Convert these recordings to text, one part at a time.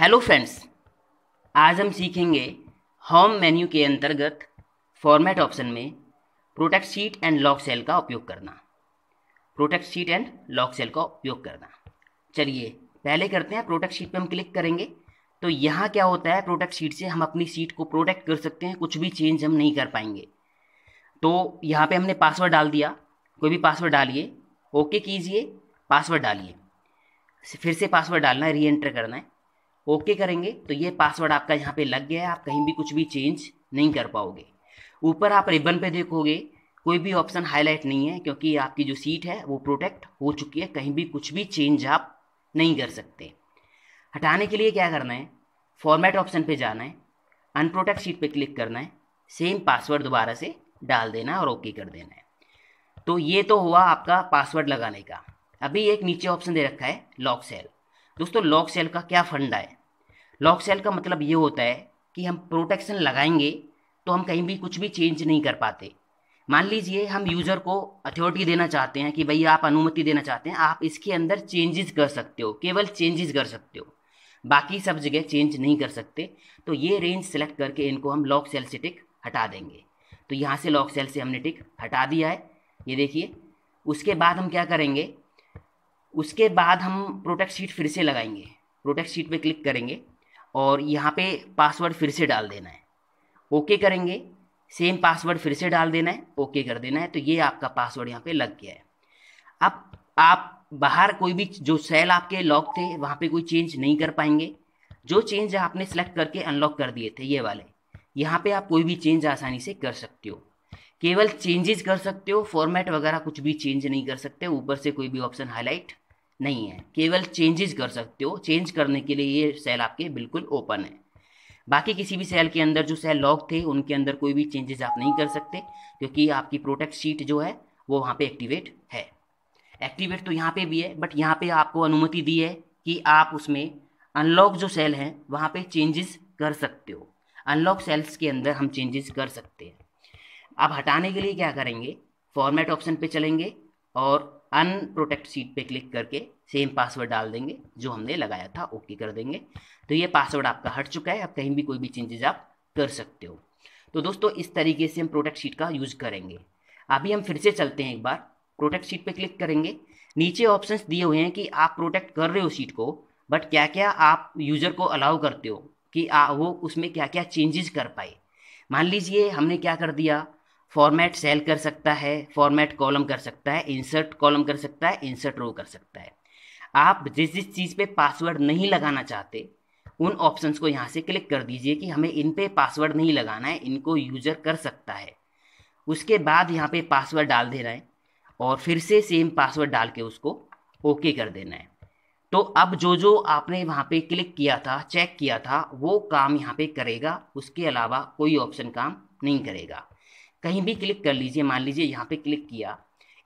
hello friends आज हम सीखेंगे होम मेन्यू के अंतर्गत फॉर्मेट ऑप्शन में protect sheet and lock cell का उपयोग करना protect sheet and lock cell का उपयोग करना चलिए पहले करते हैं प्रोटेक्ट सीट पे हम क्लिक करेंगे तो यहाँ क्या होता है प्रोटेक्ट सीट से हम अपनी सीट को प्रोटेक्ट कर सकते हैं कुछ भी चेंज हम नहीं कर पाएंगे तो यहाँ पर हमने पासवर्ड डाल दिया कोई भी पासवर्ड डालिए ओके कीजिए पासवर्ड डालिए फिर से पासवर्ड डालना है री एंटर करना है ओके करेंगे तो ये पासवर्ड आपका यहाँ पे लग गया है आप कहीं भी कुछ भी चेंज नहीं कर पाओगे ऊपर आप रिबन पे देखोगे कोई भी ऑप्शन हाईलाइट नहीं है क्योंकि आपकी जो सीट है वो प्रोटेक्ट हो चुकी है कहीं भी कुछ भी चेंज आप नहीं कर सकते हटाने के लिए क्या करना है फॉर्मेट ऑप्शन पे जाना है अनप्रोटेक्ट सीट पे क्लिक करना है सेम पासवर्ड दोबारा से डाल देना और ओके कर देना है तो ये तो हुआ आपका पासवर्ड लगाने का अभी एक नीचे ऑप्शन दे रखा है लॉक सेल दोस्तों लॉक सेल का क्या फंडा है लॉक सेल का मतलब ये होता है कि हम प्रोटेक्शन लगाएंगे तो हम कहीं भी कुछ भी चेंज नहीं कर पाते मान लीजिए हम यूज़र को अथॉरिटी देना चाहते हैं कि भाई आप अनुमति देना चाहते हैं आप इसके अंदर चेंजेस कर सकते हो केवल चेंजेस कर सकते हो बाकी सब जगह चेंज नहीं कर सकते तो ये रेंज सेलेक्ट करके इनको हम लॉक सेल से टिक हटा देंगे तो यहाँ से लॉक सेल से हमने टिक हटा दिया है ये देखिए उसके बाद हम क्या करेंगे उसके बाद हम प्रोटेक्ट शीट फिर से लगाएंगे प्रोटेक्ट शीट पे क्लिक करेंगे और यहाँ पे पासवर्ड फिर से डाल देना है ओके करेंगे सेम पासवर्ड फिर से डाल देना है ओके कर देना है तो ये आपका पासवर्ड यहाँ पे लग गया है अब आप बाहर कोई भी जो सेल आपके लॉक थे वहाँ पे कोई चेंज नहीं कर पाएंगे जो चेंज आपने सेलेक्ट करके अनलॉक कर दिए थे ये वाले यहाँ पे आप कोई भी चेंज आसानी से कर सकते हो केवल चेंजेस कर सकते हो फॉर्मेट वगैरह कुछ भी चेंज नहीं कर सकते ऊपर से कोई भी ऑप्शन हाईलाइट नहीं है केवल चेंजेस कर सकते हो चेंज करने के लिए ये सेल आपके बिल्कुल ओपन है बाकी किसी भी सेल के अंदर जो सेल लॉक थे उनके अंदर कोई भी चेंजेस आप नहीं कर सकते क्योंकि आपकी प्रोटेक्ट शीट जो है वो वहाँ पे एक्टिवेट है एक्टिवेट तो यहाँ पे भी है बट यहाँ पे आपको अनुमति दी है कि आप उसमें अनलॉक जो सेल हैं वहाँ पे चेंजेस कर सकते हो अनलॉक सेल्स के अंदर हम चेंजेस कर सकते हैं अब हटाने के लिए क्या करेंगे फॉर्मेट ऑप्शन पे चलेंगे और अनप्रोटेक्ट सीट पे क्लिक करके सेम पासवर्ड डाल देंगे जो हमने लगाया था ओके कर देंगे तो ये पासवर्ड आपका हट चुका है अब कहीं भी कोई भी चेंजेज आप कर सकते हो तो दोस्तों इस तरीके से हम प्रोटेक्ट सीट का यूज़ करेंगे अभी हम फिर से चलते हैं एक बार प्रोटेक्ट सीट पे क्लिक करेंगे नीचे ऑप्शन दिए हुए हैं कि आप प्रोटेक्ट कर रहे हो सीट को बट क्या क्या आप यूज़र को अलाउ करते हो कि आ, वो उसमें क्या क्या चेंजेस कर पाए मान लीजिए हमने क्या कर दिया फॉर्मेट सेल कर सकता है फॉर्मेट कॉलम कर सकता है इंसर्ट कॉलम कर सकता है इंसर्ट रो कर सकता है आप जिस जिस चीज़ पे पासवर्ड नहीं लगाना चाहते उन ऑप्शंस को यहाँ से क्लिक कर दीजिए कि हमें इन पे पासवर्ड नहीं लगाना है इनको यूजर कर सकता है उसके बाद यहाँ पे पासवर्ड डाल देना है और फिर से सेम पासवर्ड डाल के उसको ओके कर देना है तो अब जो जो आपने वहाँ पे क्लिक किया था चेक किया था वो काम यहाँ पे करेगा उसके अलावा कोई ऑप्शन काम नहीं करेगा कहीं भी क्लिक कर लीजिए मान लीजिए यहाँ पे क्लिक किया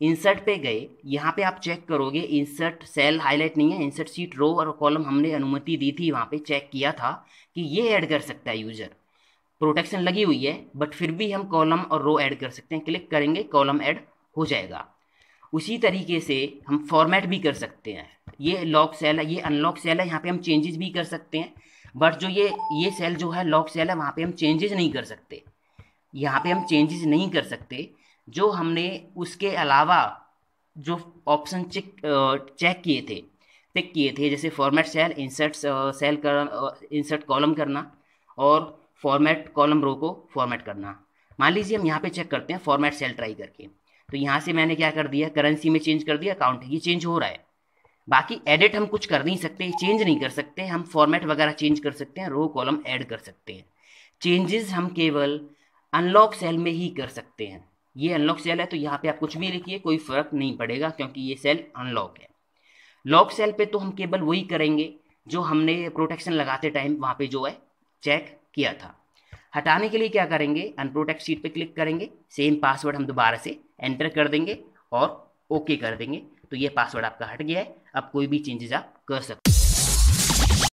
इंसर्ट पे गए यहाँ पे आप चेक करोगे इंसर्ट सेल हाईलाइट नहीं है इंसर्ट सीट रो और कॉलम हमने अनुमति दी थी वहाँ पे चेक किया था कि ये ऐड कर सकता है यूज़र प्रोटेक्शन लगी हुई है बट फिर भी हम कॉलम और रो ऐड कर सकते हैं क्लिक करेंगे कॉलम ऐड हो जाएगा उसी तरीके से हम फॉर्मेट भी कर सकते हैं ये लॉक सेल है ये अनलॉक सेल है यहाँ पे हम चेंजेस भी कर सकते हैं बट जो ये ये सेल जो है लॉक सेल है वहाँ पे हम चेंजेस नहीं कर सकते यहाँ पे हम चेंजेस नहीं कर सकते जो हमने उसके अलावा जो ऑप्शन चेक चेक किए थे टिक किए थे जैसे फॉर्मेट सेल इंसर्ट सेल कर इंसर्ट कॉलम करना और फॉर्मेट कॉलम रो को फॉर्मेट करना मान लीजिए हम यहाँ पे चेक करते हैं फॉर्मेट सेल ट्राई करके तो यहाँ से मैंने क्या कर दिया करेंसी में चेंज कर दिया अकाउंट ये चेंज हो रहा है बाकी एडिट हम कुछ कर नहीं सकते चेंज नहीं कर सकते हम फॉर्मेट वगैरह चेंज कर सकते हैं रो कॉलम ऐड कर सकते हैं चेंजेस हम केवल अनलॉक सेल में ही कर सकते हैं ये अनलॉक सेल है तो यहाँ पे आप कुछ भी लिखिए कोई फर्क नहीं पड़ेगा क्योंकि ये सेल अनलॉक है लॉक सेल पे तो हम केवल वही करेंगे जो हमने प्रोटेक्शन लगाते टाइम वहाँ पे जो है चेक किया था हटाने के लिए क्या करेंगे अनप्रोटेक्ट शीट पे क्लिक करेंगे सेम पासवर्ड हम दोबारा से एंटर कर देंगे और ओके कर देंगे तो ये पासवर्ड आपका हट गया है अब कोई भी चेंजेस आप कर सकते